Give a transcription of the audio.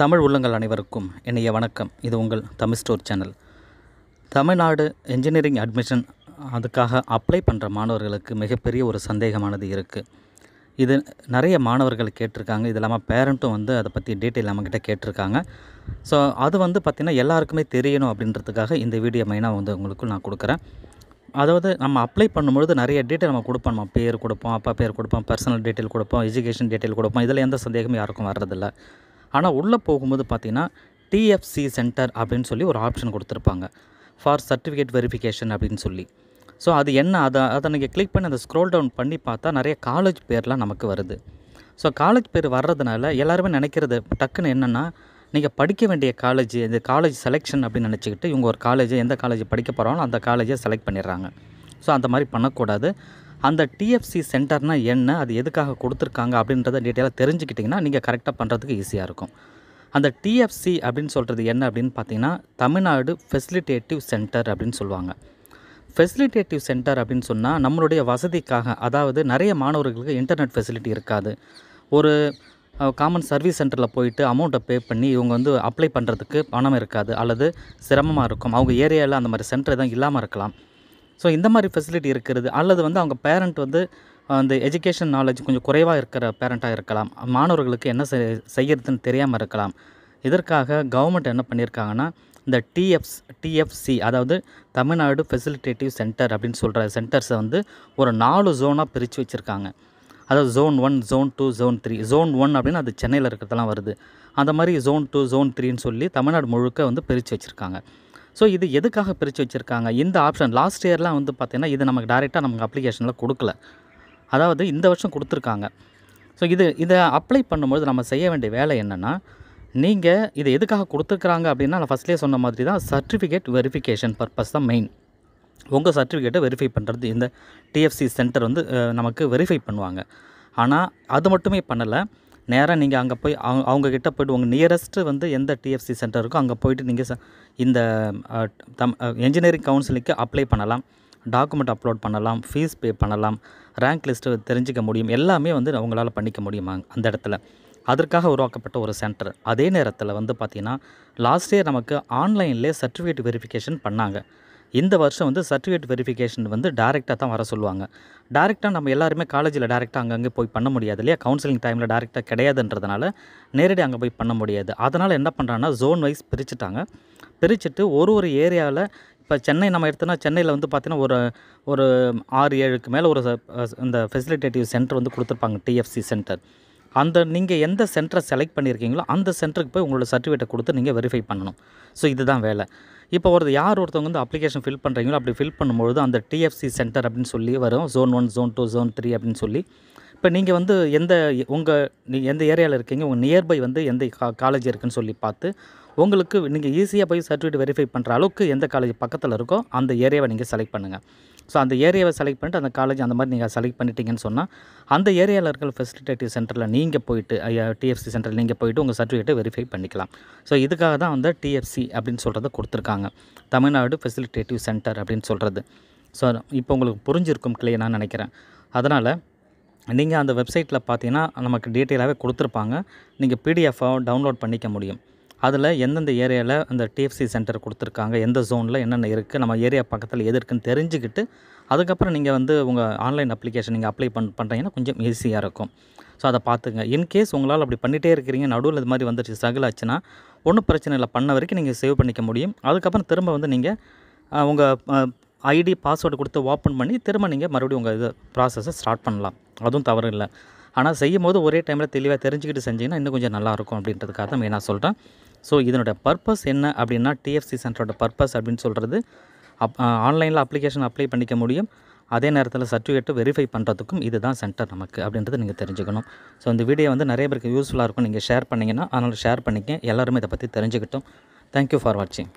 தமிழ் உள்ளங்கள் அனைவருக்கும் இணைய வணக்கம் இது உங்கள் Tamil store channel Tamil Nadu engineering admission அதுக்காக அப்ளை பண்ணுற மாணவர்களுக்கு மிகப்பெரிய ஒரு சந்தேகமானது இருக்குது இது நிறைய மாணவர்கள் கேட்டிருக்காங்க இது இல்லாமல் பேரண்ட்டும் வந்து அதை பற்றி டீட்டெயில் நம்மக்கிட்ட கேட்டிருக்காங்க ஸோ அது வந்து பார்த்திங்கன்னா எல்லாருக்குமே தெரியணும் அப்படின்றதுக்காக இந்த வீடியோ மெயினாக வந்து உங்களுக்கு நான் கொடுக்குறேன் அதாவது நம்ம அப்ளை பண்ணும்பொழுது நிறைய டீட்டெயில் நம்ம கொடுப்போம் நம்ம பேர் கொடுப்போம் அப்பா பேர் கொடுப்போம் பர்சனல் டீட்டெயில் கொடுப்போம் எஜுகேஷன் டீட்டெயில் கொடுப்போம் இதில் எந்த சந்தேகமும் யாருக்கும் வர்றதில்லை ஆனால் உள்ளே போகும்போது பார்த்திங்கன்னா டிஎஃப்சி சென்டர் அப்படின்னு சொல்லி ஒரு ஆப்ஷன் கொடுத்துருப்பாங்க ஃபார் சர்டிஃபிகேட் வெரிஃபிகேஷன் அப்படின்னு சொல்லி ஸோ அது என்ன அதை அதை நீங்கள் கிளிக் பண்ணி அதை ஸ்க்ரோல் டவுன் பண்ணி பார்த்தா நிறைய காலேஜ் பேர்லாம் நமக்கு வருது ஸோ காலேஜ் பேர் வர்றதுனால எல்லாருமே நினைக்கிறது டக்குன்னு என்னென்னா நீங்கள் படிக்க வேண்டிய காலேஜ் இந்த காலேஜ் செலெக்ஷன் அப்படின்னு நினச்சிக்கிட்டு இவங்க ஒரு காலேஜ் எந்த காலேஜ் படிக்க போகிறாங்களோ அந்த காலேஜை செலக்ட் பண்ணிடுறாங்க ஸோ அந்த மாதிரி பண்ணக்கூடாது அந்த டிஎஃப்சி சென்டர்னால் என்ன அது எதுக்காக கொடுத்துருக்காங்க அப்படின்றத டீட்டெயிலாக தெரிஞ்சுக்கிட்டிங்கன்னா நீங்கள் கரெக்டாக பண்ணுறதுக்கு ஈஸியாக இருக்கும் அந்த டிஎஃப்சி அப்படின்னு சொல்கிறது என்ன அப்படின்னு பார்த்தீங்கன்னா தமிழ்நாடு ஃபெசிலிட்டேட்டிவ் சென்டர் அப்படின்னு சொல்லுவாங்க ஃபெசிலிட்டேட்டிவ் சென்டர் அப்படின்னு சொன்னால் நம்மளுடைய வசதிக்காக அதாவது நிறைய மாணவர்களுக்கு இன்டர்நெட் ஃபெசிலிட்டி இருக்காது ஒரு காமன் சர்வீஸ் சென்டரில் போயிட்டு அமௌண்ட்டை பே பண்ணி இவங்க வந்து அப்ளை பண்ணுறதுக்கு பணம் இருக்காது அல்லது சிரமமாக இருக்கும் அவங்க ஏரியாவில் அந்த மாதிரி சென்டர் எதுவும் இல்லாமல் இருக்கலாம் ஸோ இந்த மாதிரி ஃபெசிலிட்டி இருக்கிறது அல்லது வந்து அவங்க பேரண்ட் வந்து அந்த எஜுகேஷன் நாலேஜ் கொஞ்சம் குறைவாக இருக்கிற பேரண்ட்டாக இருக்கலாம் மாணவர்களுக்கு என்ன செய் செய்கிறதுன்னு தெரியாமல் இருக்கலாம் இதற்காக கவர்மெண்ட் என்ன பண்ணியிருக்காங்கன்னா இந்த டிஎஃப்ஸ் டிஎஃப்சி அதாவது தமிழ்நாடு ஃபெசிலிட்டேட்டிவ் சென்டர் அப்படின்னு சொல்கிற சென்டர்ஸை வந்து ஒரு நாலு ஜோனாக பிரித்து வச்சுருக்காங்க அதாவது zone one zone two zone three zone one அப்படின்னு அது சென்னையில் இருக்கிறதெல்லாம் வருது அந்த மாதிரி ஜோன் டூ ஜோன் த்ரீன்னு சொல்லி தமிழ்நாடு முழுக்க வந்து பிரித்து வச்சுருக்காங்க ஸோ இது எதுக்காக பிரித்து வச்சுருக்காங்க இந்த ஆப்ஷன் லாஸ்ட் இயர்லாம் வந்து பார்த்திங்கன்னா இது நமக்கு டேரெக்டாக நமக்கு அப்ளிகேஷனில் கொடுக்கல அதாவது இந்த வருஷம் கொடுத்துருக்காங்க ஸோ இது இதை அப்ளை பண்ணும்போது நம்ம செய்ய வேண்டிய வேலை என்னென்னா நீங்கள் இதை எதுக்காக கொடுத்துருக்குறாங்க அப்படின்னா நான் ஃபஸ்ட்லேயே சொன்ன மாதிரி தான் சர்டிஃபிகேட் வெரிஃபிகேஷன் பர்பஸ் தான் மெயின் உங்கள் சர்டிஃபிகேட்டை வெரிஃபை பண்ணுறது இந்த டிஎஃப்சி சென்டர் வந்து நமக்கு வெரிஃபை பண்ணுவாங்க ஆனால் அது மட்டுமே பண்ணலை நேராக நீங்கள் அங்கே போய் அவங்க அவங்கக்கிட்ட போய்ட்டு உங்கள் நியரஸ்ட்டு வந்து எந்த டிஎஃப்சி சென்டர் இருக்கோ அங்கே போய்ட்டு நீங்கள் இந்த தம் என்ஜினியரிங் கவுன்சிலிங்க்கு அப்ளை பண்ணலாம் டாக்குமெண்ட் அப்லோட் பண்ணலாம் ஃபீஸ் பே பண்ணலாம் ரேங்க் லிஸ்ட்டு தெரிஞ்சிக்க முடியும் எல்லாமே வந்து அவங்களால பண்ணிக்க முடியுமா அந்த இடத்துல அதற்காக உருவாக்கப்பட்ட ஒரு சென்டர் அதே நேரத்தில் வந்து பார்த்திங்கன்னா லாஸ்ட் இயர் நமக்கு ஆன்லைன்லேயே சர்டிஃபிகேட் வெரிஃபிகேஷன் பண்ணாங்க இந்த வருஷம் வந்து சர்டிஃபிகேட் வெரிஃபிகேஷன் வந்து டேரெக்டாக தான் வர சொல்லுவாங்க டேரெக்டாக நம்ம எல்லாருமே காலேஜில் டேரெக்டாக அங்கங்கே போய் பண்ண முடியாது இல்லையா கவுன்சிலிங் டைமில் டேரெக்டாக கிடையாதுன்றதுனால நேரடி அங்கே போய் பண்ண முடியாது அதனால் என்ன பண்ணுறாங்கன்னா ஜோன் வைஸ் பிரிச்சுட்டாங்க பிரிச்சுட்டு ஒரு ஒரு ஏரியாவில் இப்போ சென்னை நம்ம எடுத்தோன்னா சென்னையில் வந்து பார்த்திங்கன்னா ஒரு ஒரு ஆறு ஏழுக்கு மேலே ஒரு இந்த ஃபெசிலிட்டேட்டிவ் சென்டர் வந்து கொடுத்துருப்பாங்க டிஎஃப்சி சென்டர் அந்த நீங்கள் எந்த சென்டரை செலக்ட் பண்ணியிருக்கீங்களோ அந்த சென்டருக்கு போய் உங்களோட சர்டிஃபிகேட்டை கொடுத்து நீங்கள் வெரிஃபை பண்ணணும் ஸோ இதுதான் வேலை இப்போ ஒரு யார் ஒருத்தவங்க வந்து அப்ளிகேஷன் ஃபில் பண்ணுறீங்களோ அப்படி ஃபில் பண்ணும்பொழுது அந்த டிஎஃப்சி சென்டர் அப்படின்னு சொல்லி வரும் zone one zone two zone three அப்படின்னு சொல்லி இப்போ நீங்கள் வந்து எந்த உங்கள் நீ எந்த ஏரியாவில் இருக்கீங்க உங்கள் நியர்பை வந்து எந்த காலேஜ் இருக்குதுன்னு சொல்லி பார்த்து உங்களுக்கு நீங்கள் ஈஸியாக போய் சர்டிஃபிகேட் வெரிஃபை பண்ணுற அளவுக்கு எந்த காலேஜ் பக்கத்தில் இருக்கோ அந்த ஏரியாவை நீங்கள் செலக்ட் பண்ணுங்கள் ஸோ அந்த ஏரியாவை செலக்ட் பண்ணிட்டு அந்த காலேஜ் அந்த மாதிரி நீங்கள் செலக்ட் பண்ணிட்டீங்கன்னு சொன்னால் அந்த ஏரியாவில் இருக்கிற ஃபெசிலிட்டேட்டிவ் சென்டரில் நீங்கள் போயிட்டு டிஎஃப்சி சென்டரில் நீங்கள் போயிட்டு உங்கள் சர்டிஃபிகேட்டை வெரிஃபை பண்ணிக்கலாம் ஸோ இதுக்காக தான் வந்து டிஎஃப்சி அப்படின்னு சொல்கிறத கொடுத்துருக்காங்க தமிழ்நாடு ஃபெசிலிட்டேட்டிவ் சென்டர் அப்படின்னு சொல்கிறது ஸோ இப்போ உங்களுக்கு புரிஞ்சிருக்கும் நான் நினைக்கிறேன் அதனால் நீங்கள் அந்த வெப்சைட்டில் பார்த்தீங்கன்னா நமக்கு டீட்டெயிலாகவே கொடுத்துருப்பாங்க நீங்கள் பிடிஎஃபாக டவுன்லோட் பண்ணிக்க முடியும் அதில் எந்தெந்த ஏரியாவில் அந்த டிஎஃப்சி சென்டர் கொடுத்துருக்காங்க எந்த ஜோனில் என்னென்ன இருக்குது நம்ம ஏரியா பக்கத்தில் எது இருக்குன்னு தெரிஞ்சுக்கிட்டு அதுக்கப்புறம் நீங்கள் வந்து உங்கள் ஆன்லைன் அப்ளிகேஷன் நீங்கள் அப்ளை பண் பண்ணுறீங்கன்னா கொஞ்சம் ஈஸியாக இருக்கும் ஸோ அதை பார்த்துங்க இன்கேஸ் உங்களால் அப்படி பண்ணிகிட்டே இருக்கிறீங்க நடுவில் இது மாதிரி வந்துருச்சு ஸ்ட்ரகிள் ஆச்சுன்னா ஒன்றும் பிரச்சனை இல்லை பண்ண வரைக்கும் நீங்கள் சேவ் பண்ணிக்க முடியும் அதுக்கப்புறம் திரும்ப வந்து நீங்கள் உங்கள் ஐடி பாஸ்வேர்டு கொடுத்து ஓப்பன் பண்ணி திரும்ப நீங்கள் மறுபடியும் உங்கள் இது ப்ராசஸை ஸ்டார்ட் பண்ணலாம் அதுவும் தவறு இல்லை ஆனால் செய்யும் போது ஒரே டைமில் தெளிவாக தெரிஞ்சுக்கிட்டு செஞ்சிங்கன்னா இன்னும் கொஞ்சம் நல்லாயிருக்கும் அப்படின்றதுக்காக தான் மெயினாக சொல்கிறேன் ஸோ இதனுடைய பர்பஸ் என்ன அப்படின்னா டிஎஃப்சி சென்டரோட பர்பஸ் அப்படின்னு சொல்கிறது அப் ஆன்லைனில் அப்ளிகேஷன் அப்ளை பண்ணிக்க முடியும் அதே நேரத்தில் சர்டிஃபிகேட்டு வெரிஃபை பண்ணுறதுக்கும் இதுதான் சென்டர் நமக்கு அப்படின்றத நீங்கள் தெரிஞ்சுக்கணும் ஸோ இந்த வீடியோ வந்து நிறைய பேருக்கு யூஸ்ஃபுல்லாக இருக்கும் நீங்கள் ஷேர் பண்ணிங்கன்னா அதனால் ஷேர் பண்ணிக்க எல்லாருமே இதை பற்றி தெரிஞ்சுக்கிட்டோம் தேங்க்யூ ஃபார் வாட்சிங்